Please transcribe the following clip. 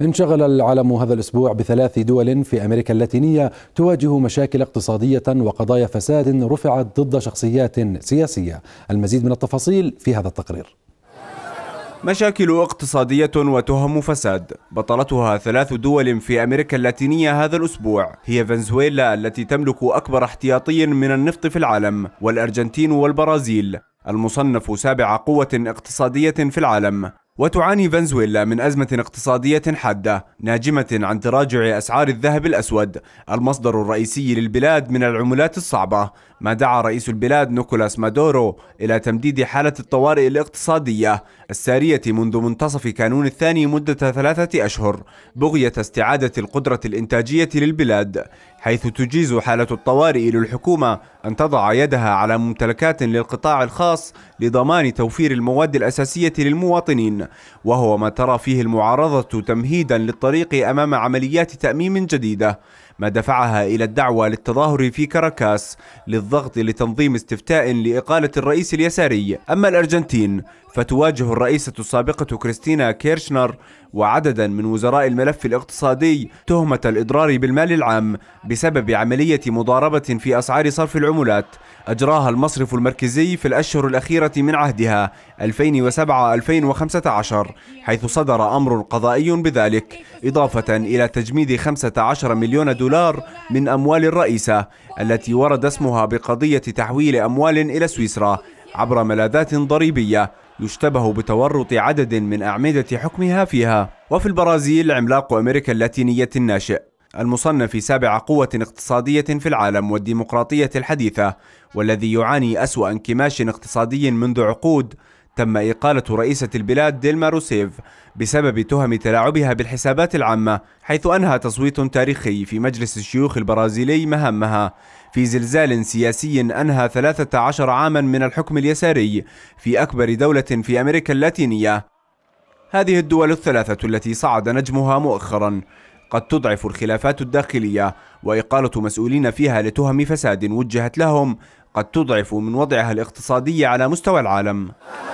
انشغل العالم هذا الأسبوع بثلاث دول في أمريكا اللاتينية تواجه مشاكل اقتصادية وقضايا فساد رفعت ضد شخصيات سياسية المزيد من التفاصيل في هذا التقرير مشاكل اقتصادية وتهم فساد بطلتها ثلاث دول في أمريكا اللاتينية هذا الأسبوع هي فنزويلا التي تملك أكبر احتياطي من النفط في العالم والأرجنتين والبرازيل المصنف سابع قوة اقتصادية في العالم وتعاني فنزويلا من أزمة اقتصادية حادة ناجمة عن تراجع أسعار الذهب الأسود المصدر الرئيسي للبلاد من العملات الصعبة ما دعا رئيس البلاد نيكولاس مادورو إلى تمديد حالة الطوارئ الاقتصادية السارية منذ منتصف كانون الثاني مدة ثلاثة أشهر بغية استعادة القدرة الإنتاجية للبلاد حيث تجيز حالة الطوارئ للحكومة أن تضع يدها على ممتلكات للقطاع الخاص لضمان توفير المواد الأساسية للمواطنين وهو ما ترى فيه المعارضة تمهيدا للطريق أمام عمليات تأميم جديدة ما دفعها إلى الدعوة للتظاهر في كاراكاس للضغط لتنظيم استفتاء لإقالة الرئيس اليساري أما الأرجنتين فتواجه الرئيسة السابقة كريستينا كيرشنر وعددا من وزراء الملف الاقتصادي تهمة الإضرار بالمال العام بسبب عملية مضاربة في أسعار صرف العملات أجراها المصرف المركزي في الأشهر الأخيرة من عهدها 2007-2015 حيث صدر أمر قضائي بذلك إضافة إلى تجميد 15 مليون دولار من أموال الرئيسة التي ورد اسمها بقضية تحويل أموال إلى سويسرا عبر ملاذات ضريبية يشتبه بتورط عدد من أعمدة حكمها فيها وفي البرازيل عملاق أمريكا اللاتينية الناشئ المصنف سابع قوة اقتصادية في العالم والديمقراطية الحديثة والذي يعاني أسوأ انكماش اقتصادي منذ عقود تم إقالة رئيسة البلاد ديلما روسيف بسبب تهم تلاعبها بالحسابات العامة حيث أنهى تصويت تاريخي في مجلس الشيوخ البرازيلي مهامها في زلزال سياسي أنهى 13 عاما من الحكم اليساري في أكبر دولة في أمريكا اللاتينية هذه الدول الثلاثة التي صعد نجمها مؤخرا قد تضعف الخلافات الداخلية وإقالة مسؤولين فيها لتهم فساد وجهت لهم قد تضعف من وضعها الاقتصادي على مستوى العالم